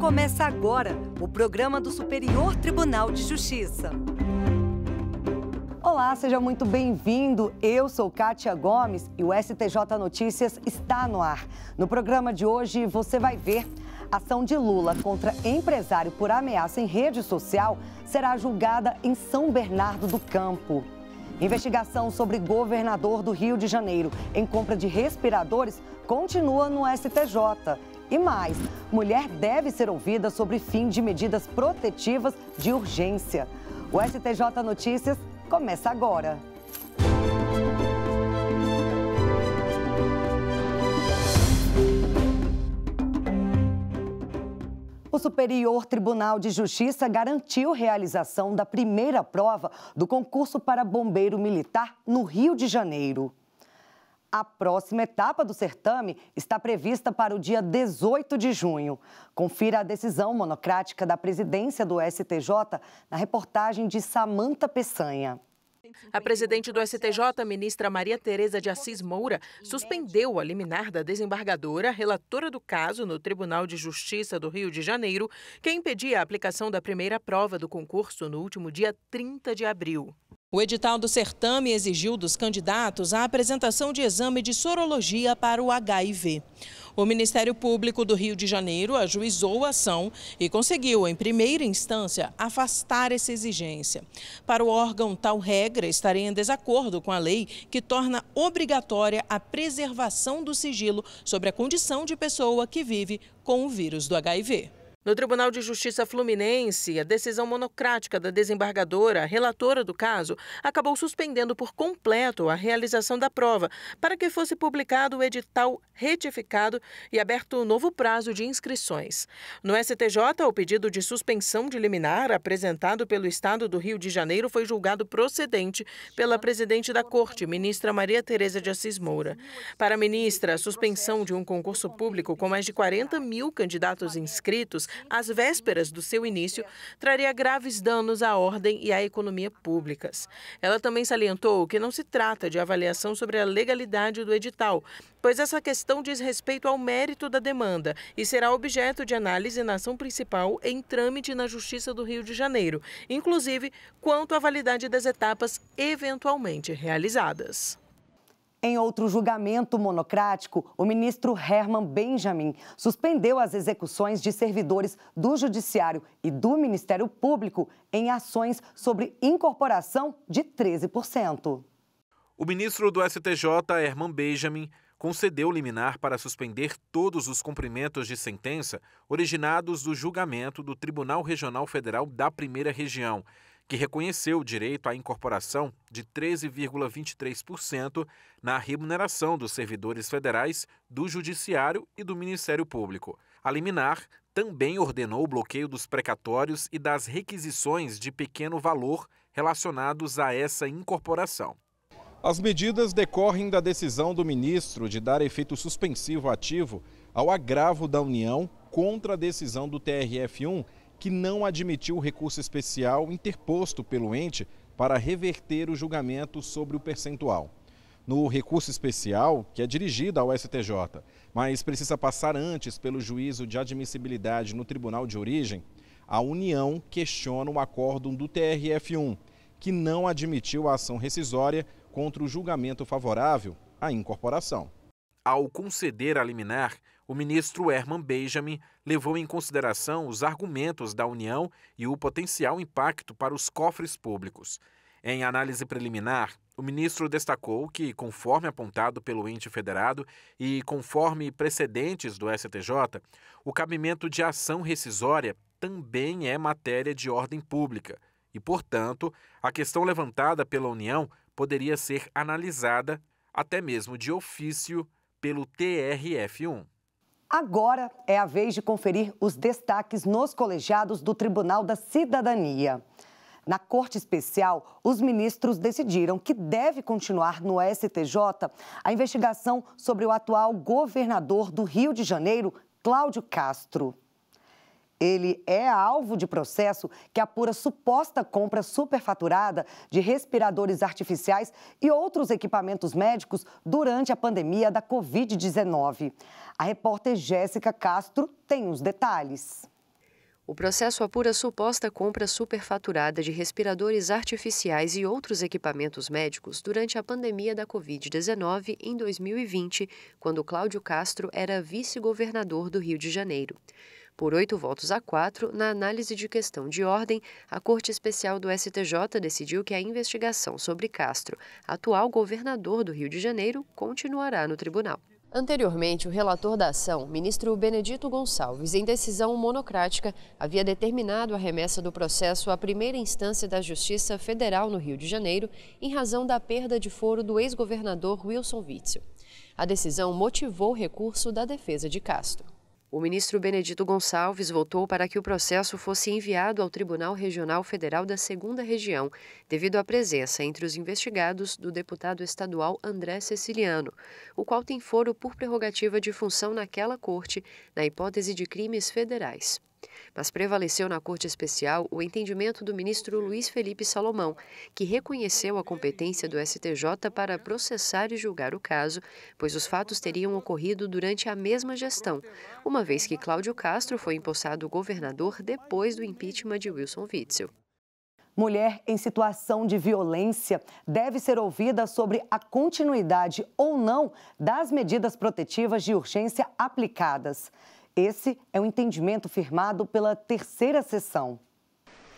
Começa agora o programa do Superior Tribunal de Justiça. Olá, seja muito bem-vindo. Eu sou Kátia Gomes e o STJ Notícias está no ar. No programa de hoje você vai ver. Ação de Lula contra empresário por ameaça em rede social será julgada em São Bernardo do Campo. Investigação sobre governador do Rio de Janeiro em compra de respiradores continua no STJ. E mais, mulher deve ser ouvida sobre fim de medidas protetivas de urgência. O STJ Notícias começa agora. O Superior Tribunal de Justiça garantiu realização da primeira prova do concurso para bombeiro militar no Rio de Janeiro. A próxima etapa do certame está prevista para o dia 18 de junho. Confira a decisão monocrática da presidência do STJ na reportagem de Samanta Peçanha. A presidente do STJ, ministra Maria Tereza de Assis Moura, suspendeu a liminar da desembargadora, relatora do caso no Tribunal de Justiça do Rio de Janeiro, que impedia a aplicação da primeira prova do concurso no último dia 30 de abril. O edital do certame exigiu dos candidatos a apresentação de exame de sorologia para o HIV. O Ministério Público do Rio de Janeiro ajuizou a ação e conseguiu, em primeira instância, afastar essa exigência. Para o órgão, tal regra estaria em desacordo com a lei que torna obrigatória a preservação do sigilo sobre a condição de pessoa que vive com o vírus do HIV. No Tribunal de Justiça Fluminense, a decisão monocrática da desembargadora, relatora do caso, acabou suspendendo por completo a realização da prova para que fosse publicado o edital retificado e aberto um novo prazo de inscrições. No STJ, o pedido de suspensão de liminar apresentado pelo Estado do Rio de Janeiro foi julgado procedente pela presidente da Corte, ministra Maria Tereza de Assis Moura. Para a ministra, a suspensão de um concurso público com mais de 40 mil candidatos inscritos às vésperas do seu início, traria graves danos à ordem e à economia públicas. Ela também salientou que não se trata de avaliação sobre a legalidade do edital, pois essa questão diz respeito ao mérito da demanda e será objeto de análise na ação principal em trâmite na Justiça do Rio de Janeiro, inclusive quanto à validade das etapas eventualmente realizadas. Em outro julgamento monocrático, o ministro Herman Benjamin suspendeu as execuções de servidores do Judiciário e do Ministério Público em ações sobre incorporação de 13%. O ministro do STJ, Herman Benjamin, concedeu liminar para suspender todos os cumprimentos de sentença originados do julgamento do Tribunal Regional Federal da Primeira Região que reconheceu o direito à incorporação de 13,23% na remuneração dos servidores federais, do Judiciário e do Ministério Público. A liminar também ordenou o bloqueio dos precatórios e das requisições de pequeno valor relacionados a essa incorporação. As medidas decorrem da decisão do ministro de dar efeito suspensivo ativo ao agravo da União contra a decisão do TRF1 que não admitiu o recurso especial interposto pelo ente para reverter o julgamento sobre o percentual. No recurso especial, que é dirigido ao STJ, mas precisa passar antes pelo juízo de admissibilidade no tribunal de origem, a União questiona o acórdão do TRF1, que não admitiu a ação rescisória contra o julgamento favorável à incorporação. Ao conceder a liminar, o ministro Herman Benjamin levou em consideração os argumentos da União e o potencial impacto para os cofres públicos. Em análise preliminar, o ministro destacou que, conforme apontado pelo ente federado e conforme precedentes do STJ, o cabimento de ação rescisória também é matéria de ordem pública e, portanto, a questão levantada pela União poderia ser analisada, até mesmo de ofício, pelo TRF1. Agora é a vez de conferir os destaques nos colegiados do Tribunal da Cidadania. Na Corte Especial, os ministros decidiram que deve continuar no STJ a investigação sobre o atual governador do Rio de Janeiro, Cláudio Castro. Ele é alvo de processo que apura suposta compra superfaturada de respiradores artificiais e outros equipamentos médicos durante a pandemia da Covid-19. A repórter Jéssica Castro tem os detalhes. O processo apura suposta compra superfaturada de respiradores artificiais e outros equipamentos médicos durante a pandemia da Covid-19 em 2020, quando Cláudio Castro era vice-governador do Rio de Janeiro. Por oito votos a quatro, na análise de questão de ordem, a Corte Especial do STJ decidiu que a investigação sobre Castro, atual governador do Rio de Janeiro, continuará no tribunal. Anteriormente, o relator da ação, ministro Benedito Gonçalves, em decisão monocrática, havia determinado a remessa do processo à primeira instância da Justiça Federal no Rio de Janeiro, em razão da perda de foro do ex-governador Wilson Witzel. A decisão motivou o recurso da defesa de Castro o ministro Benedito Gonçalves votou para que o processo fosse enviado ao Tribunal Regional Federal da Segunda Região, devido à presença entre os investigados do deputado estadual André Ceciliano, o qual tem foro por prerrogativa de função naquela corte, na hipótese de crimes federais. Mas prevaleceu na Corte Especial o entendimento do ministro Luiz Felipe Salomão, que reconheceu a competência do STJ para processar e julgar o caso, pois os fatos teriam ocorrido durante a mesma gestão, uma vez que Cláudio Castro foi empossado governador depois do impeachment de Wilson Witzel. Mulher em situação de violência deve ser ouvida sobre a continuidade ou não das medidas protetivas de urgência aplicadas. Esse é o entendimento firmado pela terceira sessão.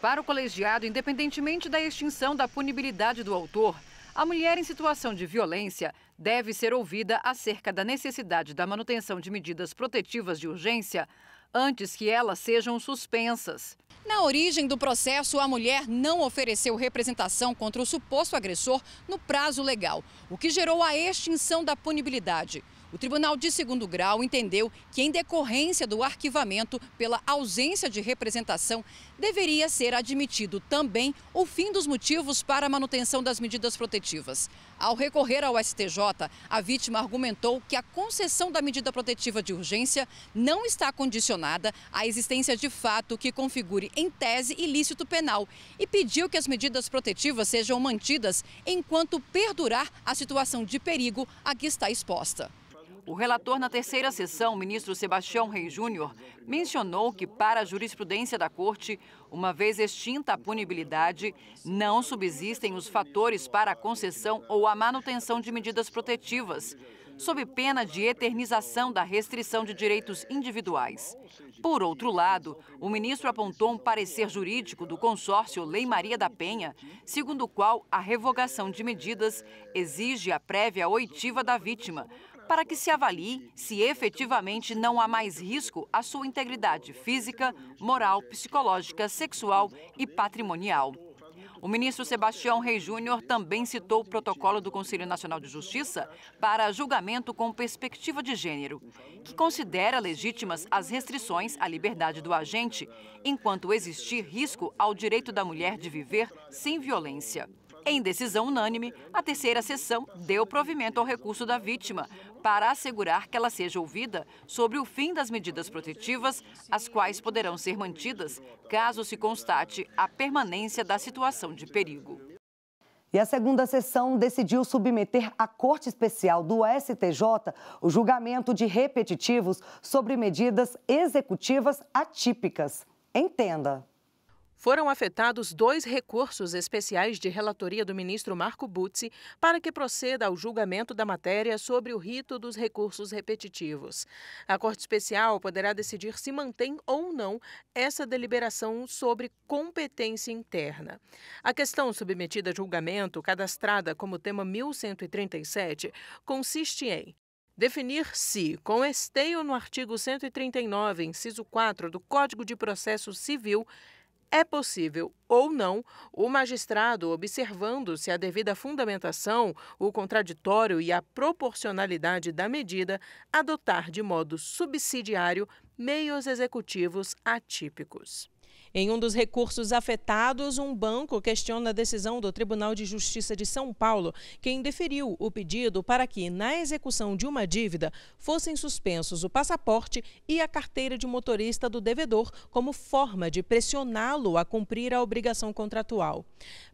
Para o colegiado, independentemente da extinção da punibilidade do autor, a mulher em situação de violência deve ser ouvida acerca da necessidade da manutenção de medidas protetivas de urgência antes que elas sejam suspensas. Na origem do processo, a mulher não ofereceu representação contra o suposto agressor no prazo legal, o que gerou a extinção da punibilidade. O Tribunal de Segundo Grau entendeu que, em decorrência do arquivamento pela ausência de representação, deveria ser admitido também o fim dos motivos para a manutenção das medidas protetivas. Ao recorrer ao STJ, a vítima argumentou que a concessão da medida protetiva de urgência não está condicionada à existência de fato que configure, em tese, ilícito penal e pediu que as medidas protetivas sejam mantidas enquanto perdurar a situação de perigo a que está exposta. O relator na terceira sessão, ministro Sebastião Rei Júnior, mencionou que, para a jurisprudência da Corte, uma vez extinta a punibilidade, não subsistem os fatores para a concessão ou a manutenção de medidas protetivas, sob pena de eternização da restrição de direitos individuais. Por outro lado, o ministro apontou um parecer jurídico do consórcio Lei Maria da Penha, segundo o qual a revogação de medidas exige a prévia oitiva da vítima, para que se avalie se efetivamente não há mais risco à sua integridade física, moral, psicológica, sexual e patrimonial. O ministro Sebastião Rei Júnior também citou o protocolo do Conselho Nacional de Justiça para julgamento com perspectiva de gênero, que considera legítimas as restrições à liberdade do agente enquanto existir risco ao direito da mulher de viver sem violência. Em decisão unânime, a terceira sessão deu provimento ao recurso da vítima para assegurar que ela seja ouvida sobre o fim das medidas protetivas, as quais poderão ser mantidas caso se constate a permanência da situação de perigo. E a segunda sessão decidiu submeter à Corte Especial do STJ o julgamento de repetitivos sobre medidas executivas atípicas. Entenda. Foram afetados dois recursos especiais de relatoria do ministro Marco Butzi para que proceda ao julgamento da matéria sobre o rito dos recursos repetitivos. A Corte Especial poderá decidir se mantém ou não essa deliberação sobre competência interna. A questão submetida a julgamento, cadastrada como tema 1137, consiste em definir se, com esteio no artigo 139, inciso 4 do Código de Processo Civil, é possível ou não o magistrado, observando-se a devida fundamentação, o contraditório e a proporcionalidade da medida, adotar de modo subsidiário meios executivos atípicos. Em um dos recursos afetados, um banco questiona a decisão do Tribunal de Justiça de São Paulo, que indeferiu o pedido para que, na execução de uma dívida, fossem suspensos o passaporte e a carteira de motorista do devedor como forma de pressioná-lo a cumprir a obrigação contratual.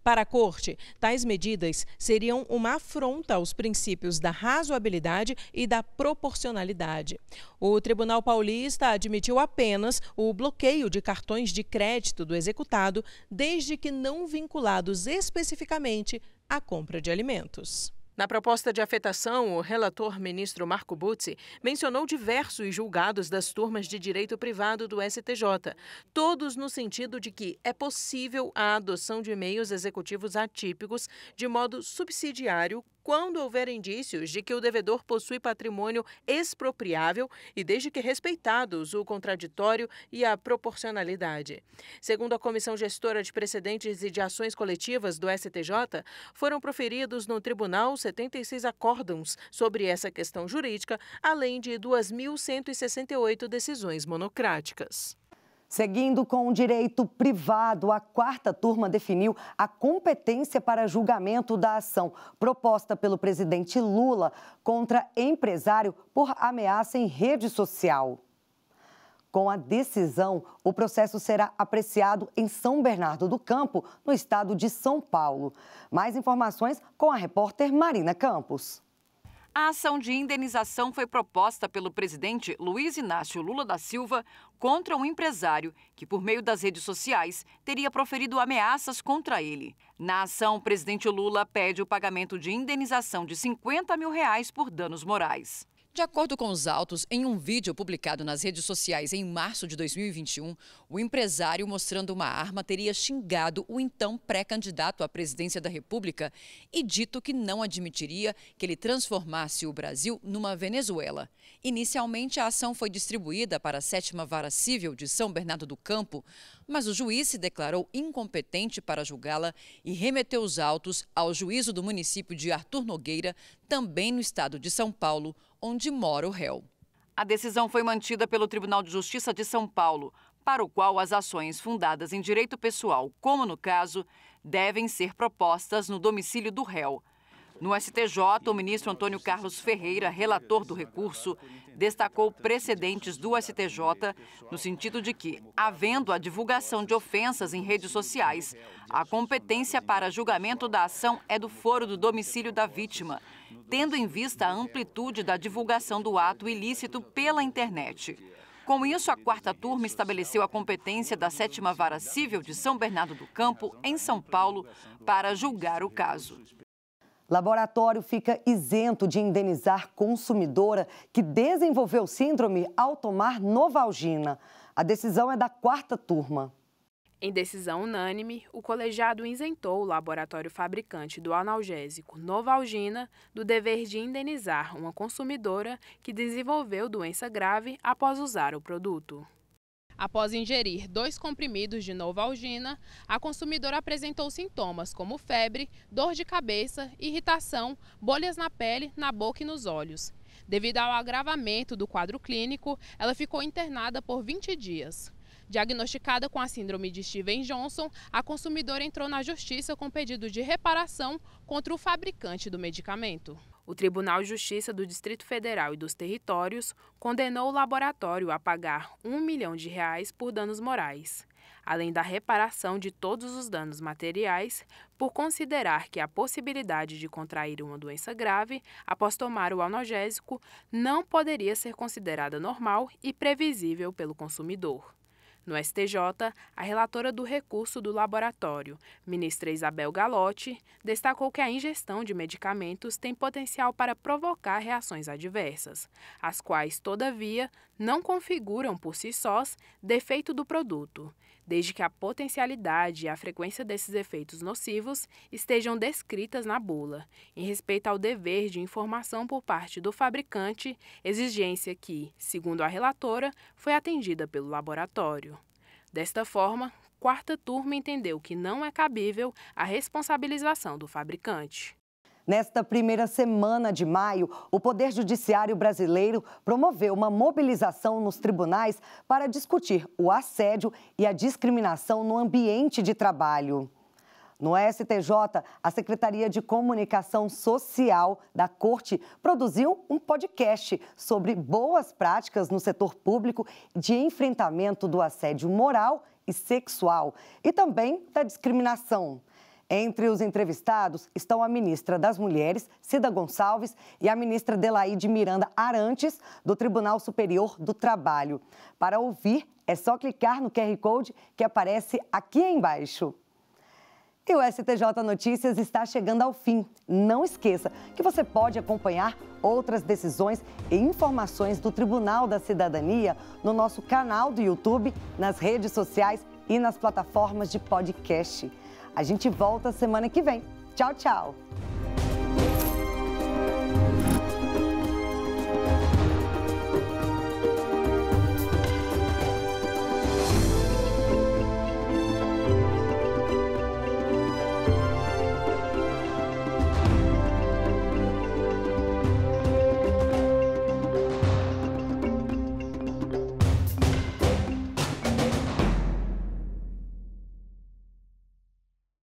Para a Corte, tais medidas seriam uma afronta aos princípios da razoabilidade e da proporcionalidade. O Tribunal Paulista admitiu apenas o bloqueio de cartões de crédito crédito do executado, desde que não vinculados especificamente à compra de alimentos. Na proposta de afetação, o relator ministro Marco Buzzi mencionou diversos julgados das turmas de direito privado do STJ, todos no sentido de que é possível a adoção de meios executivos atípicos de modo subsidiário quando houver indícios de que o devedor possui patrimônio expropriável e desde que respeitados o contraditório e a proporcionalidade. Segundo a Comissão Gestora de Precedentes e de Ações Coletivas do STJ, foram proferidos no tribunal 76 acórdãos sobre essa questão jurídica, além de 2.168 decisões monocráticas. Seguindo com o direito privado, a quarta turma definiu a competência para julgamento da ação proposta pelo presidente Lula contra empresário por ameaça em rede social. Com a decisão, o processo será apreciado em São Bernardo do Campo, no estado de São Paulo. Mais informações com a repórter Marina Campos. A ação de indenização foi proposta pelo presidente Luiz Inácio Lula da Silva contra um empresário que, por meio das redes sociais, teria proferido ameaças contra ele. Na ação, o presidente Lula pede o pagamento de indenização de 50 mil reais por danos morais. De acordo com os autos, em um vídeo publicado nas redes sociais em março de 2021, o empresário mostrando uma arma teria xingado o então pré-candidato à presidência da República e dito que não admitiria que ele transformasse o Brasil numa Venezuela. Inicialmente, a ação foi distribuída para a 7 Vara Civil de São Bernardo do Campo, mas o juiz se declarou incompetente para julgá-la e remeteu os autos ao juízo do município de Artur Nogueira, também no estado de São Paulo, onde mora o réu. A decisão foi mantida pelo Tribunal de Justiça de São Paulo, para o qual as ações fundadas em direito pessoal, como no caso, devem ser propostas no domicílio do réu. No STJ, o ministro Antônio Carlos Ferreira, relator do recurso, destacou precedentes do STJ no sentido de que, havendo a divulgação de ofensas em redes sociais, a competência para julgamento da ação é do foro do domicílio da vítima, tendo em vista a amplitude da divulgação do ato ilícito pela internet. Com isso, a quarta turma estabeleceu a competência da sétima vara civil de São Bernardo do Campo, em São Paulo, para julgar o caso. Laboratório fica isento de indenizar consumidora que desenvolveu síndrome ao tomar Novalgina. A decisão é da quarta turma. Em decisão unânime, o colegiado isentou o laboratório fabricante do analgésico Novalgina do dever de indenizar uma consumidora que desenvolveu doença grave após usar o produto. Após ingerir dois comprimidos de novalgina, a consumidora apresentou sintomas como febre, dor de cabeça, irritação, bolhas na pele, na boca e nos olhos. Devido ao agravamento do quadro clínico, ela ficou internada por 20 dias. Diagnosticada com a síndrome de Steven Johnson, a consumidora entrou na justiça com pedido de reparação contra o fabricante do medicamento. O Tribunal de Justiça do Distrito Federal e dos Territórios condenou o laboratório a pagar um milhão de reais por danos morais, além da reparação de todos os danos materiais, por considerar que a possibilidade de contrair uma doença grave após tomar o analgésico não poderia ser considerada normal e previsível pelo consumidor. No STJ, a relatora do recurso do laboratório, ministra Isabel Galotti, destacou que a ingestão de medicamentos tem potencial para provocar reações adversas, as quais, todavia, não configuram por si sós defeito do produto desde que a potencialidade e a frequência desses efeitos nocivos estejam descritas na bula, em respeito ao dever de informação por parte do fabricante, exigência que, segundo a relatora, foi atendida pelo laboratório. Desta forma, quarta turma entendeu que não é cabível a responsabilização do fabricante. Nesta primeira semana de maio, o Poder Judiciário brasileiro promoveu uma mobilização nos tribunais para discutir o assédio e a discriminação no ambiente de trabalho. No STJ, a Secretaria de Comunicação Social da Corte produziu um podcast sobre boas práticas no setor público de enfrentamento do assédio moral e sexual e também da discriminação. Entre os entrevistados estão a ministra das Mulheres, Cida Gonçalves, e a ministra Delaide Miranda Arantes, do Tribunal Superior do Trabalho. Para ouvir, é só clicar no QR Code que aparece aqui embaixo. E o STJ Notícias está chegando ao fim. Não esqueça que você pode acompanhar outras decisões e informações do Tribunal da Cidadania no nosso canal do YouTube, nas redes sociais e nas plataformas de podcast. A gente volta semana que vem. Tchau, tchau!